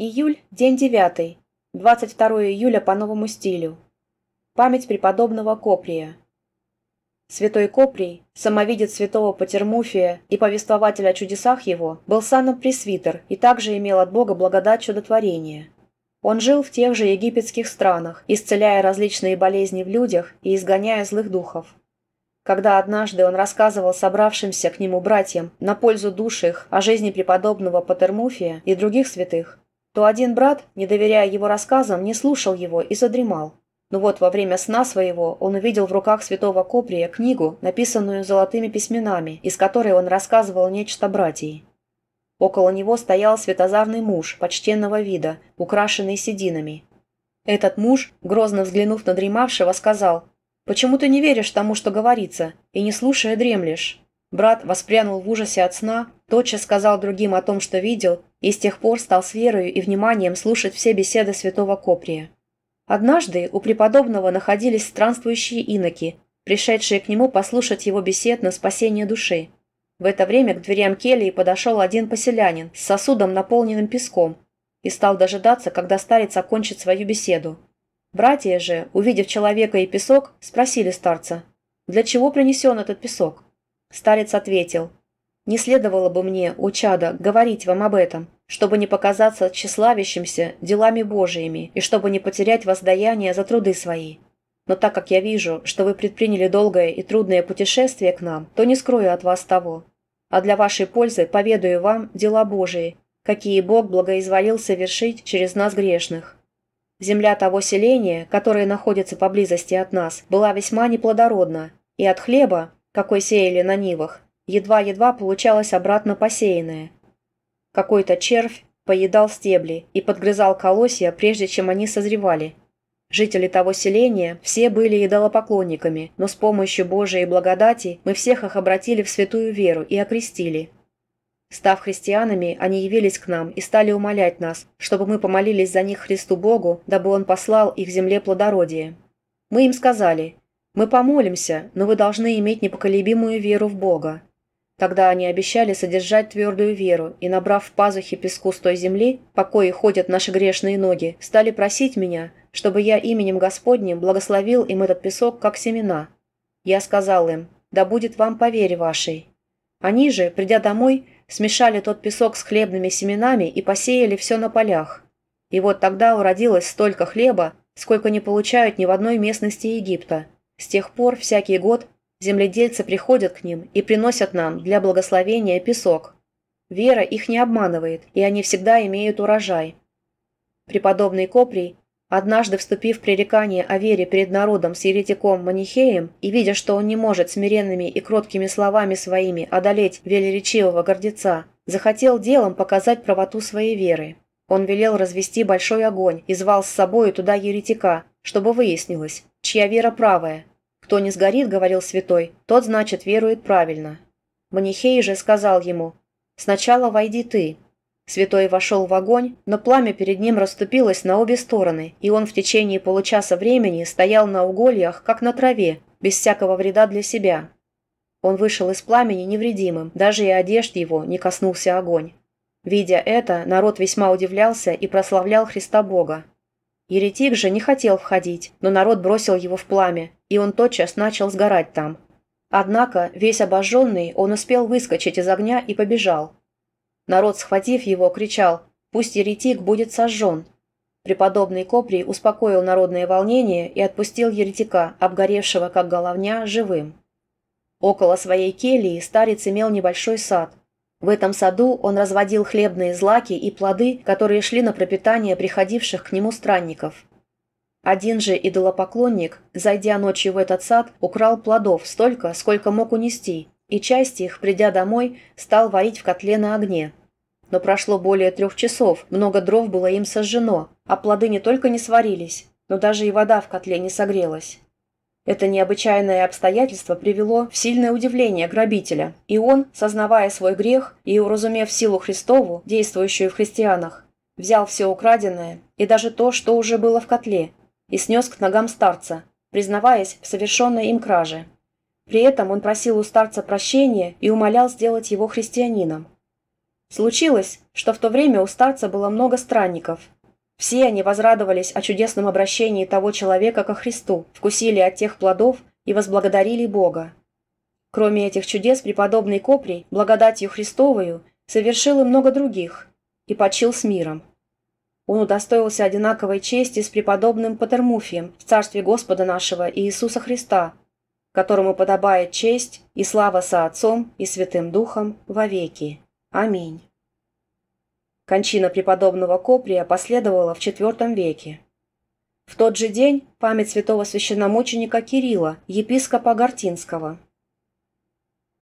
Июль, день девятый, 22 июля по новому стилю. Память преподобного Коприя. Святой Коприй, самовидец святого Патермуфия и повествователь о чудесах его, был саном пресвитер и также имел от Бога благодать чудотворения. Он жил в тех же египетских странах, исцеляя различные болезни в людях и изгоняя злых духов. Когда однажды он рассказывал собравшимся к нему братьям на пользу душ их о жизни преподобного Патермуфия и других святых, то один брат, не доверяя его рассказам, не слушал его и задремал. Но вот во время сна своего он увидел в руках святого Коприя книгу, написанную золотыми письменами, из которой он рассказывал нечто братьей. Около него стоял святозарный муж, почтенного вида, украшенный сединами. Этот муж, грозно взглянув на дремавшего, сказал, «Почему ты не веришь тому, что говорится, и не слушая дремлешь?» Брат воспрянул в ужасе от сна, тотчас сказал другим о том, что видел, и с тех пор стал с верою и вниманием слушать все беседы святого Коприя. Однажды у преподобного находились странствующие иноки, пришедшие к нему послушать его бесед на спасение души. В это время к дверям келии подошел один поселянин с сосудом, наполненным песком, и стал дожидаться, когда старец окончит свою беседу. Братья же, увидев человека и песок, спросили старца, «Для чего принесен этот песок?» Старец ответил, не следовало бы мне, у чада, говорить вам об этом, чтобы не показаться тщеславящимся делами Божиими и чтобы не потерять воздаяние за труды свои. Но так как я вижу, что вы предприняли долгое и трудное путешествие к нам, то не скрою от вас того. А для вашей пользы поведаю вам дела Божии, какие Бог благоизволил совершить через нас грешных. Земля того селения, которое находится поблизости от нас, была весьма неплодородна, и от хлеба, какой сеяли на нивах, едва-едва получалось обратно посеянное. Какой-то червь поедал стебли и подгрызал колосья, прежде чем они созревали. Жители того селения все были идолопоклонниками, но с помощью Божией благодати мы всех их обратили в святую веру и окрестили. Став христианами, они явились к нам и стали умолять нас, чтобы мы помолились за них Христу Богу, дабы Он послал их земле плодородие. Мы им сказали, «Мы помолимся, но вы должны иметь непоколебимую веру в Бога. Тогда они обещали содержать твердую веру и, набрав в пазухи песку с той земли, по кое ходят наши грешные ноги, стали просить меня, чтобы я именем Господним благословил им этот песок, как семена. Я сказал им, да будет вам по вере вашей. Они же, придя домой, смешали тот песок с хлебными семенами и посеяли все на полях. И вот тогда уродилось столько хлеба, сколько не получают ни в одной местности Египта. С тех пор всякий год Земледельцы приходят к ним и приносят нам для благословения песок. Вера их не обманывает, и они всегда имеют урожай. Преподобный Коприй, однажды вступив в пререкание о вере перед народом с еретиком Манихеем и видя, что он не может смиренными и кроткими словами своими одолеть велеречивого гордеца, захотел делом показать правоту своей веры. Он велел развести большой огонь и звал с собою туда еретика, чтобы выяснилось, чья вера правая, «Кто не сгорит, — говорил святой, — тот, значит, верует правильно». Манихей же сказал ему, «Сначала войди ты». Святой вошел в огонь, но пламя перед ним расступилось на обе стороны, и он в течение получаса времени стоял на угольях, как на траве, без всякого вреда для себя. Он вышел из пламени невредимым, даже и одежд его не коснулся огонь. Видя это, народ весьма удивлялся и прославлял Христа Бога. Еретик же не хотел входить, но народ бросил его в пламя, и он тотчас начал сгорать там. Однако, весь обожженный, он успел выскочить из огня и побежал. Народ, схватив его, кричал «Пусть еретик будет сожжен!». Преподобный Коприй успокоил народное волнение и отпустил еретика, обгоревшего как головня, живым. Около своей келии старец имел небольшой сад, в этом саду он разводил хлебные злаки и плоды, которые шли на пропитание приходивших к нему странников. Один же идолопоклонник, зайдя ночью в этот сад, украл плодов столько, сколько мог унести, и часть их, придя домой, стал варить в котле на огне. Но прошло более трех часов, много дров было им сожжено, а плоды не только не сварились, но даже и вода в котле не согрелась. Это необычайное обстоятельство привело в сильное удивление грабителя, и он, сознавая свой грех и уразумев силу Христову, действующую в христианах, взял все украденное и даже то, что уже было в котле, и снес к ногам старца, признаваясь в совершенной им краже. При этом он просил у старца прощения и умолял сделать его христианином. Случилось, что в то время у старца было много странников, все они возрадовались о чудесном обращении того человека ко Христу, вкусили от тех плодов и возблагодарили Бога. Кроме этих чудес, преподобный Коприй, благодатью Христовую совершил и много других, и почил с миром. Он удостоился одинаковой чести с преподобным Патермуфием в Царстве Господа нашего Иисуса Христа, которому подобает честь и слава со Отцом и Святым Духом вовеки. Аминь. Кончина преподобного Коприя последовала в IV веке. В тот же день память святого священномученика Кирилла, епископа Гортинского.